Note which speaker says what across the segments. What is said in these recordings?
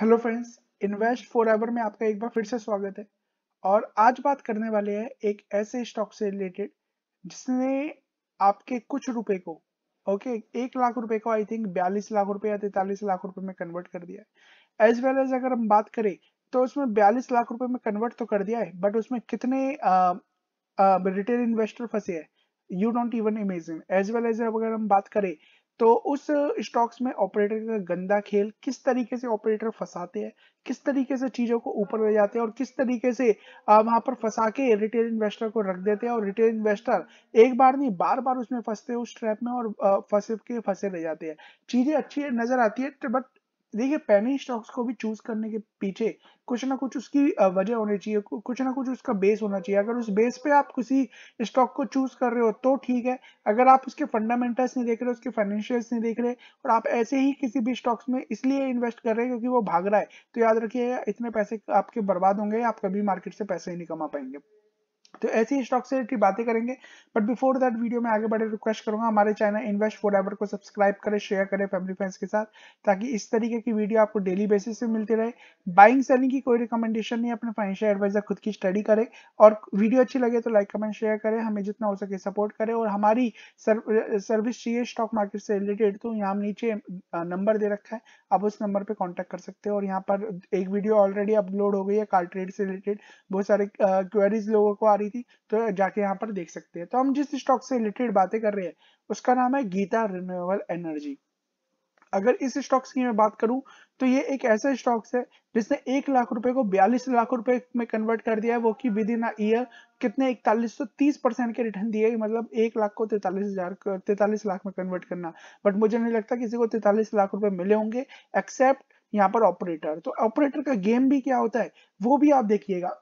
Speaker 1: hello friends invest forever में आपका एक बार फिर से स्वागत है और आज बात करने वाले हैं एक ऐसे स्टॉक से रिलेटेड जिसने आपके कुछ रुपए को ओके okay, एक लाख रुपए को आई थिंक बयालीस लाख रुपए या तैतालीस लाख रुपए में कन्वर्ट कर दिया है एज वेल एज अगर हम बात करें तो उसमें बयालीस लाख रुपए में कन्वर्ट तो कर दिया है बट उसमें कितने रिटेल इन्वेस्टर फंसे हैं you don't even imagine as well as अगर हम बात करें तो उस स्टॉक्स में ऑपरेटर का गंदा खेल किस तरीके से ऑपरेटर फंसाते हैं किस तरीके से चीज़ों को ऊपर ले जाते हैं और किस तरीके से वहां पर फंसा के रिटेल इन्वेस्टर को रख देते हैं और रिटेल इन्वेस्टर एक बार नहीं बार बार उसमें फंसते हैं उस ट्रैप में और फंसे के फंसे रह जाते हैं चीज़ें अच्छी नज़र आती है तो बट देखिए पैनी स्टॉक्स को भी चूज करने के पीछे कुछ ना कुछ उसकी वजह होनी चाहिए कुछ ना कुछ उसका बेस होना चाहिए अगर उस बेस पे आप किसी स्टॉक को चूज कर रहे हो तो ठीक है अगर आप उसके फंडामेंटल्स नहीं देख रहे उसके फाइनेंशियल्स नहीं देख रहे और आप ऐसे ही किसी भी स्टॉक्स में इसलिए इन्वेस्ट कर रहे हैं क्योंकि वो भाग रहा है तो याद रखिये इतने पैसे आपके बर्बाद होंगे आप कभी मार्केट से पैसे ही नहीं कमा पाएंगे तो ऐसे ही स्टॉक से की बातें करेंगे बट बिफोर दैट वीडियो में आगे बढ़े रिक्वेस्ट करूंगा हमारे चैनल इन्वेस्ट फॉर एवर को सब्सक्राइब करें शेयर करें फैमिली फ्रेंड्स के साथ ताकि इस तरीके की वीडियो आपको डेली बेसिस पे मिलती रहे बाइंग सेलिंग की कोई रिकमेंडेशन नहीं अपने फाइनेंशियल एडवाइजर खुद की स्टडी करें और वीडियो अच्छी लगे तो लाइक कमेंट शेयर करें हमें जितना हो सके सपोर्ट करें और हमारी सर्विस चाहिए स्टॉक मार्केट से रिलेटेड तो यहाँ नीचे नंबर दे रखा है आप उस नंबर पर कॉन्टेक्ट कर सकते हो और यहाँ पर एक वीडियो ऑलरेडी अपलोड हो गई है कार्ड ट्रेड से रिलेटेड बहुत सारे क्वेरीज लोगों को आ रही हुई थी तो जाके यहाँ पर देख सकते हैं तो हम जिस स्टॉक से रिलेटेड बातें कर रहे हैं उसका नाम है गीता रिन्यूएबल एनर्जी अगर इस स्टॉक्स की मैं बात करूं तो ये एक ऐसा स्टॉक्स है जिसने एक लाख रुपए को बयालीस लाख रुपए में कन्वर्ट कर दिया है वो कि विद इन अ ईयर कितने इकतालीस सौ तीस परसेंट के रिटर्न दिए मतलब एक लाख को तैतालीस हजार तैतालीस लाख में कन्वर्ट करना बट मुझे नहीं लगता किसी को तैतालीस लाख रुपए मिले होंगे एक्सेप्ट यहाँ पर ऑपरेटर तो ऑपरेटर का गेम भी क्या होता है वो भी आप देखिएगा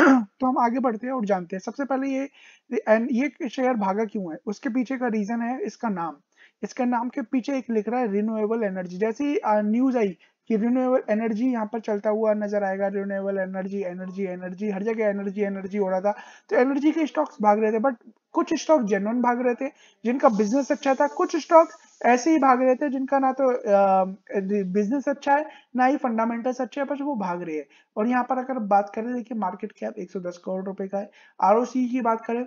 Speaker 1: तो हम आगे बढ़ते हैं और जानते हैं सबसे पहले ये ये शेयर भागा क्यों है उसके पीछे का रीजन है इसका नाम इसके नाम के पीछे एक लिख रहा है रिन्यूएबल एनर्जी जैसी न्यूज आई कि रिन्यूएबल एनर्जी यहाँ पर चलता हुआ नजर आएगा रिन्यूएबल एनर्जी एनर्जी एनर्जी हर जगह एनर्जी एनर्जी हो रहा था तो एनर्जी के स्टॉक्स भाग रहे थे बट कुछ स्टॉक जेनवन भाग रहे थे जिनका बिजनेस अच्छा था कुछ स्टॉक्स ऐसे ही भाग रहे थे जिनका ना तो बिजनेस अच्छा है ना ही फंडामेंटल्स अच्छे हैं बस वो भाग रहे हैं और यहाँ पर अगर बात करें देखिए मार्केट कैप 110 करोड़ रुपए का है आर की बात करें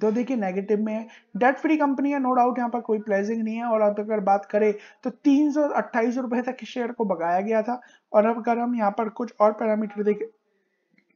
Speaker 1: तो देखिए नेगेटिव में है डेट फ्री कंपनी है नो डाउट यहाँ पर कोई प्लेजिंग नहीं है और अब अगर बात करें तो तीन सौ रुपए तक शेयर को बगाया गया था और अब अगर हम यहाँ पर कुछ और पैरामीटर देखें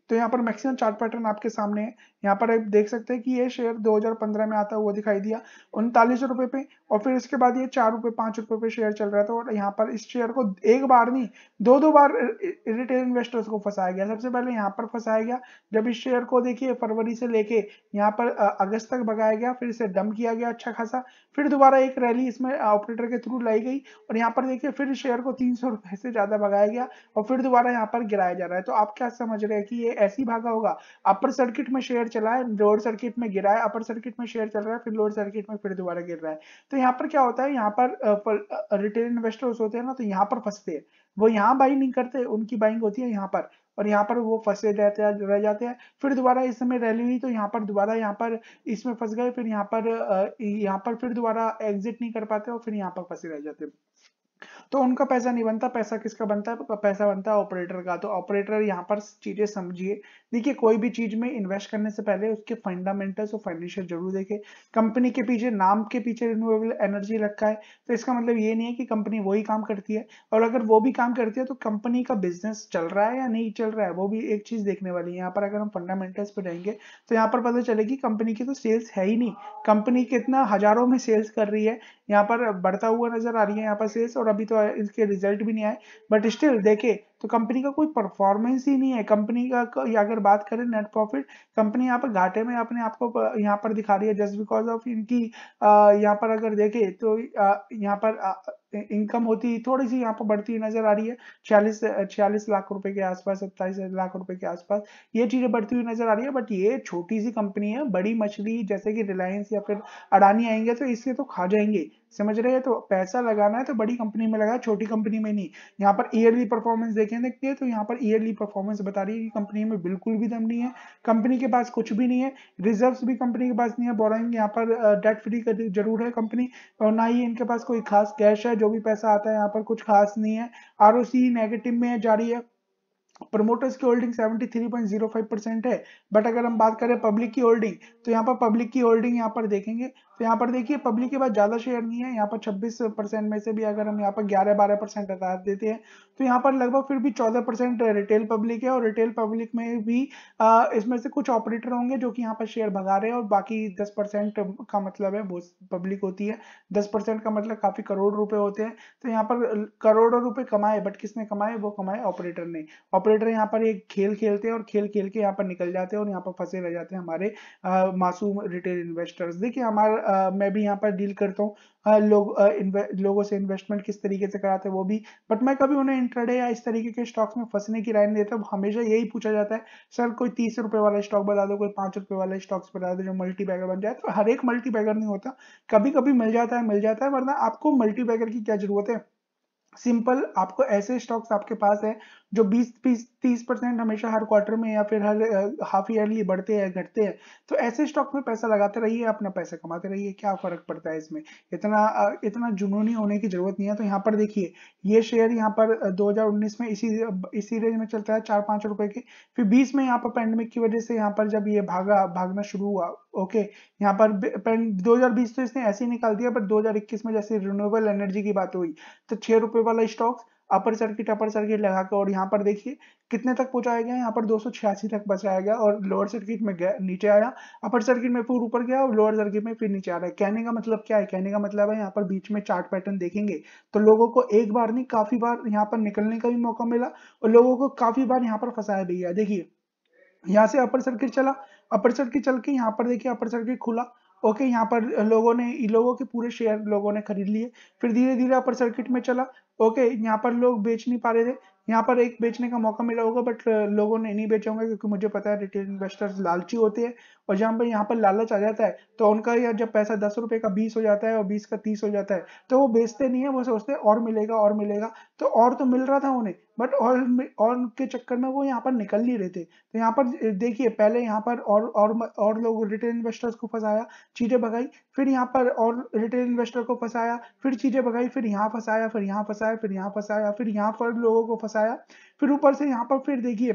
Speaker 1: तो यहाँ पर मैक्सिमम चार्ट पैटर्न आपके सामने है यहाँ पर आप देख सकते हैं कि ये शेयर 2015 में आता हुआ दिखाई दिया उनतालीस रुपए पे और फिर इसके बाद ये चार रुपए पांच रुपए पे शेयर चल रहा था और यहाँ पर इस शेयर को एक बार नहीं दो दो बार रिटेल इन्वेस्टर्स को फंसाया गया सबसे पहले यहाँ पर फंसाया गया जब इस शेयर को देखिए फरवरी से लेके यहाँ पर अगस्त तक भगाया गया फिर इसे डम किया गया अच्छा खासा फिर दोबारा एक रैली इसमें ऑपरेटर के थ्रू लाई गई और यहाँ पर देखिए फिर शेयर को तीन सौ रुपए से ज्यादा भगाया गया और फिर दोबारा यहाँ पर गिराया जा रहा है तो आप क्या समझ रहे हैं कि ये ऐसी भागा होगा अपर सर्किट में शेयर चला है लोअर सर्किट में गिरा है अपर सर्किट में शेयर चल रहा है फिर लोअर सर्किट में फिर दोबारा गिर रहा है तो यहाँ पर क्या होता है यहाँ पर रिटेल इन्वेस्टर्स होते हैं ना तो यहाँ पर फंसते हैं वो यहाँ बाइंग नहीं करते उनकी बाइंग होती है यहाँ पर और यहाँ पर वो फंसे रहते रह जाते हैं फिर दोबारा इस समय रैली हुई तो यहाँ पर दोबारा यहाँ पर इसमें फंस गए फिर यहाँ पर यहाँ पर फिर दोबारा एग्जिट नहीं कर पाते और फिर यहाँ पर फंसे रह जाते हैं तो उनका पैसा नहीं बनता पैसा किसका बनता है पैसा बनता है ऑपरेटर का तो ऑपरेटर यहाँ पर चीजें समझिए देखिए कोई भी चीज में इन्वेस्ट करने से पहले उसके फंडामेंटल्स और फाइनेंशियल जरूर देखें कंपनी के पीछे नाम के पीछे रिन्यूएबल एनर्जी रखा है तो इसका मतलब ये नहीं है कि कंपनी वही काम करती है और अगर वो भी काम करती है तो कंपनी का बिजनेस चल रहा है या नहीं चल रहा है वो भी एक चीज देखने वाली है यहाँ पर अगर हम फंडामेंटल्स पर रहेंगे तो यहाँ पर पता चलेगी कंपनी की तो सेल्स है ही नहीं कंपनी कितना हजारों में सेल्स कर रही है यहाँ पर बढ़ता हुआ नजर आ रही है यहाँ पर सेल्स और अभी तो इसके रिजल्ट भी नहीं आए बट स्टिल देखे तो कंपनी का कोई परफॉर्मेंस ही नहीं है कंपनी का अगर बात करें नेट प्रॉफिट कंपनी यहाँ पर घाटे में अपने आप को यहाँ पर दिखा रही है जस्ट बिकॉज ऑफ इनकी यहाँ पर अगर देखे तो यहाँ पर इनकम होती थोड़ी सी यहाँ पर बढ़ती हुई नजर आ रही है छियालीस छियालीस लाख रुपए के आसपास सत्ताईस लाख रुपए के आसपास ये चीजें बढ़ती हुई नजर आ रही है बट ये छोटी सी कंपनी है बड़ी मछली जैसे कि रिलायंस या फिर अडानी आएंगे तो इससे तो खा जाएंगे समझ रहे हैं तो पैसा लगाना है तो बड़ी कंपनी में लगा छोटी कंपनी में नहीं यहाँ पर ईयरली परफॉर्मेंस देखें देखते हैं तो यहाँ पर ईयरली परफॉर्मेंस बता रही है कि कंपनी में बिल्कुल भी दम नहीं है कंपनी के पास कुछ भी नहीं है रिजर्व्स भी कंपनी के पास नहीं है बोरिंग यहाँ पर डेट फ्री जरूर है कंपनी और ना ही इनके पास कोई खास कैश है जो भी पैसा आता है यहाँ पर कुछ खास नहीं है आर नेगेटिव में जारी है प्रमोटर्स की होल्डिंग 73.05 परसेंट है बट अगर हम बात करें पब्लिक की होल्डिंग तो यहाँ पर पब्लिक की होल्डिंग यहाँ पर देखेंगे तो यहाँ पर देखिए पब्लिक के पास ज़्यादा शेयर नहीं है यहाँ पर 26 परसेंट में से भी अगर हम यहाँ पर 11-12 परसेंट हटा देते हैं तो यहाँ पर लगभग फिर भी 14 परसेंट रिटेल पब्लिक है और रिटेल पब्लिक में भी इसमें से कुछ ऑपरेटर होंगे जो कि यहाँ पर शेयर भगा रहे हैं और बाकी 10 परसेंट का मतलब है वो पब्लिक होती है दस परसेंट का मतलब काफ़ी करोड़ रुपए होते हैं तो यहाँ पर करोड़ों रुपए कमाए बट किसने कमाए वो कमाए ऑपरेटर ने ऑपरेटर यहाँ पर एक खेल खेलते हैं और खेल खेल के यहाँ पर निकल जाते हैं और यहाँ पर फंसे रह जाते हैं हमारे मासूम रिटेल इन्वेस्टर्स देखिए हमारा आ, मैं भी यहाँ पर डील करता हूँ लोग लोगों से इन्वेस्टमेंट किस तरीके से कराते हैं वो भी बट मैं कभी उन्हें इंटरडे या इस तरीके के स्टॉक्स में फंसने की राय नहीं देता हमेशा यही पूछा जाता है सर कोई तीस रुपये वाला स्टॉक बता दो कोई पाँच रुपये वाला स्टॉक्स बता दो जो मल्टी बैगर बन जाए तो हर एक मल्टी बैगर नहीं होता कभी कभी मिल जाता है मिल जाता है वरना आपको मल्टी बैगर की क्या जरूरत है सिंपल आपको ऐसे स्टॉक्स आपके पास है जो 20 तीस परसेंट हमेशा हर क्वार्टर में या फिर हर हाफ ईयरली बढ़ते हैं घटते हैं तो ऐसे स्टॉक में पैसा लगाते रहिए अपना पैसा कमाते रहिए क्या फर्क पड़ता है इसमें इतना इतना जुनूनी होने की जरूरत नहीं है तो यहाँ पर देखिए ये शेयर यहाँ पर 2019 में इसी इसी रेंज में चलता है चार पांच रुपए के फिर बीस में यहाँ पर पैंडमिक की वजह से यहाँ पर जब ये भागा भागना शुरू हुआ ओके यहाँ पर बीस तो इसने ऐसे ही निकाल दिया पर 2021 में जैसे रिन्यूएबल एनर्जी की बात हुई तो छह रुपए वाला stocks upper circuit upper circuit लगा के और यहाँ पर देखिए कितने तक पहुँचाया गया यहाँ पर दो तक बचाया गया और लोअर सर्किट में नीचे आया अपर सर्किट में फिर ऊपर गया और लोअर सर्किट में फिर नीचे आ रहा है कहने का मतलब क्या है कहने का मतलब है यहाँ पर बीच में चार्ट पैटर्न देखेंगे तो लोगों को एक बार नहीं काफी बार यहाँ पर निकलने का भी मौका मिला और लोगों को काफी बार यहाँ पर फंसाया भी गया देखिए यहाँ से अपर सर्किट चला अपर सर्किट चल के यहाँ पर देखिए अपर सर्किट खुला ओके यहाँ पर लोगों ने लोगों के पूरे शेयर लोगों ने खरीद लिए फिर धीरे धीरे अपर सर्किट में चला ओके यहाँ पर लोग बेच नहीं पा रहे थे यहाँ पर एक बेचने का मौका मिला होगा बट लोगों ने नहीं बेचा होगा क्योंकि मुझे पता है रिटेल इन्वेस्टर्स लालची होते हैं और जहाँ पर यहाँ पर लालच आ जाता है तो उनका या जब पैसा दस रुपये का बीस हो जाता है और बीस का तीस हो जाता है तो वो बेचते नहीं है वो सोचते और मिलेगा और मिलेगा तो और तो मिल रहा था उन्हें बट और और के चक्कर में वो यहाँ पर निकल नहीं रहे थे तो यहाँ पर देखिए पहले यहाँ पर और और और लोग रिटेल इन्वेस्टर्स को फंसाया चीज़ें भगाई फिर यहाँ पर और रिटेल इन्वेस्टर को फंसाया फिर चीज़ें भगाई फिर यहाँ फंसाया फिर यहाँ फंसाया फिर यहाँ फंसाया फिर यहाँ पर लोगों को फंसा आया फिर ऊपर से यहाँ पर फिर देखिए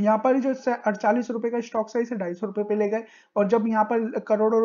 Speaker 1: यहाँ पर जो अड़चालीस रुपए का स्टॉक है ढाई सौ रुपए पे ले गए और जब यहाँ पर करोड़ों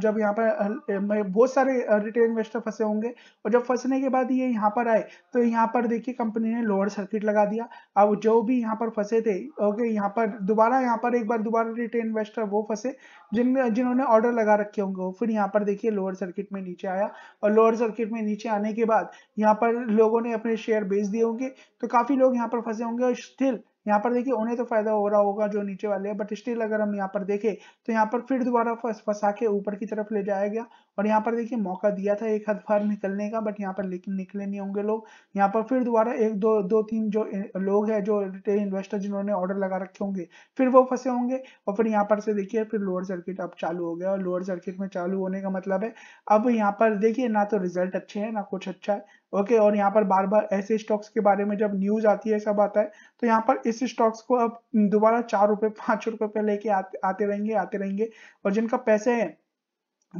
Speaker 1: जब यहाँ पर बहुत सारे रिटेल इन्वेस्टर फंसे होंगे और जब फंसने के बाद ये यहाँ पर आए तो यहाँ पर देखिए कंपनी ने लोअर सर्किट लगा दिया अब जो भी यहाँ पर फंसे थे ओके यहाँ पर दोबारा यहाँ पर एक बार दोबारा रिटेल इन्वेस्टर वो फंसे जिन जिन्होंने ऑर्डर लगा रखे होंगे फिर यहाँ पर देखिए लोअर सर्किट में नीचे आया और लोअर सर्किट में नीचे आने के बाद यहाँ पर लोगों ने अपने शेयर बेच दिए होंगे तो काफी लोग यहाँ पर फंसे होंगे और स्टिल यहाँ पर देखिए उन्हें तो फायदा हो रहा होगा जो नीचे वाले हैं बट स्टिल अगर हम यहाँ पर देखें तो यहाँ पर फिर दोबारा फंसा के ऊपर की तरफ ले जाया गया और यहाँ पर देखिए मौका दिया था एक हद बार निकलने का बट यहाँ पर लेकिन निकले नहीं होंगे लोग यहाँ पर फिर दोबारा एक दो दो तीन जो लोग हैं जो रिटेल इन्वेस्टर जिन्होंने ऑर्डर लगा रखे होंगे फिर वो फंसे होंगे और फिर यहाँ पर से देखिए फिर लोअर सर्किट अब चालू हो गया और लोअर सर्किट में चालू होने का मतलब है अब यहाँ पर देखिए ना तो रिजल्ट अच्छे हैं ना कुछ अच्छा है ओके और यहाँ पर बार बार ऐसे स्टॉक्स के बारे में जब न्यूज आती है सब आता है तो यहाँ पर इस स्टॉक्स को अब दोबारा चार रुपए पांच रुपए पे लेके आते आते रहेंगे आते रहेंगे और जिनका पैसे है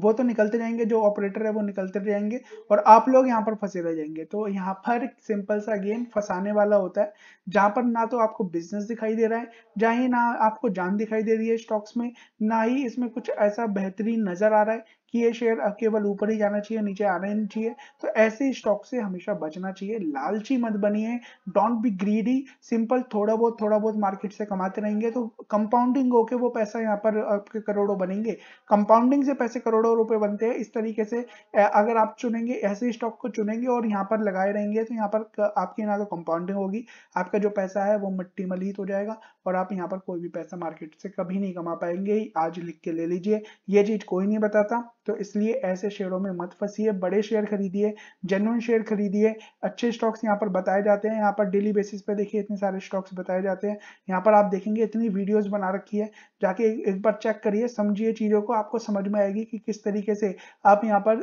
Speaker 1: वो तो निकलते जाएंगे जो ऑपरेटर है वो निकलते जाएंगे और आप लोग यहाँ पर फंसे रह जाएंगे तो यहाँ पर सिंपल सा गेम फंसाने वाला होता है जहां पर ना तो आपको बिजनेस दिखाई दे रहा है जहाँ ही ना आपको जान दिखाई दे रही है स्टॉक्स में ना ही इसमें कुछ ऐसा बेहतरीन नजर आ रहा है कि ये शेयर केवल ऊपर ही जाना चाहिए नीचे आना ही नहीं चाहिए तो ऐसे स्टॉक से हमेशा बचना चाहिए लालची मत बनिए डोंट बी ग्रीडी सिंपल थोड़ा बहुत थोड़ा बहुत मार्केट से कमाते रहेंगे तो कंपाउंडिंग होके वो पैसा यहाँ पर आपके करोड़ों बनेंगे कंपाउंडिंग से पैसे करोड़ों रुपए बनते हैं इस तरीके से अगर आप चुनेंगे ऐसे स्टॉक को चुनेंगे और यहाँ पर लगाए रहेंगे तो यहाँ पर आपकी ना तो कंपाउंडिंग होगी आपका जो पैसा है वो मिट्टी मलित हो जाएगा और आप यहाँ पर कोई भी पैसा मार्केट से कभी नहीं कमा पाएंगे आज लिख के ले लीजिए ये चीज कोई नहीं बताता तो इसलिए ऐसे शेयरों में मत फंसिए बड़े शेयर खरीदिए जेनुअन शेयर खरीदिए अच्छे स्टॉक्स यहाँ पर बताए जाते हैं यहाँ पर डेली बेसिस पे देखिए इतने सारे स्टॉक्स बताए जाते हैं यहाँ पर आप देखेंगे इतनी वीडियोस बना रखी है जाके एक बार चेक करिए समझिए चीज़ों को आपको समझ में आएगी कि किस तरीके से आप यहाँ पर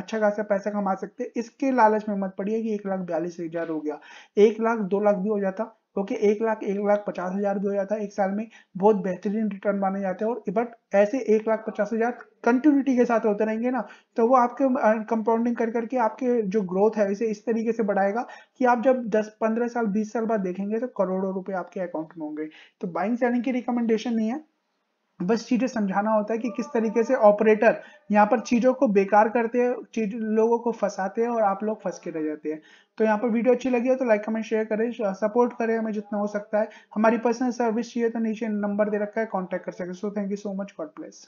Speaker 1: अच्छा खासा पैसा कमा सकते इसके लालच में मत पड़िए कि एक लाख बयालीस हज़ार हो गया एक लाख दो लाख भी हो जाता ओके एक लाख एक लाख पचास हजार भी हो जाता है एक साल में बहुत बेहतरीन रिटर्न माने जाते हैं और बट ऐसे एक लाख पचास हजार कंटिन्यूटी के साथ होते रहेंगे ना तो वो आपके कंपाउंडिंग कर करके आपके जो ग्रोथ है इसे इस तरीके से बढ़ाएगा कि आप जब दस पंद्रह साल बीस साल बाद देखेंगे तो करोड़ों रुपए आपके अकाउंट में होंगे तो बाइंग सेलिंग की रिकमेंडेशन नहीं है बस चीजें समझाना होता है कि किस तरीके से ऑपरेटर यहाँ पर चीजों को बेकार करते हैं लोगों को फंसाते हैं और आप लोग फंस के रह जाते हैं तो यहाँ पर वीडियो अच्छी लगी हो तो लाइक कमेंट शेयर करें सपोर्ट करें हमें जितना हो सकता है हमारी पर्सनल सर्विस चाहिए तो नीचे नंबर दे रखा है कॉन्टेक्ट कर सके so thank you so much God bless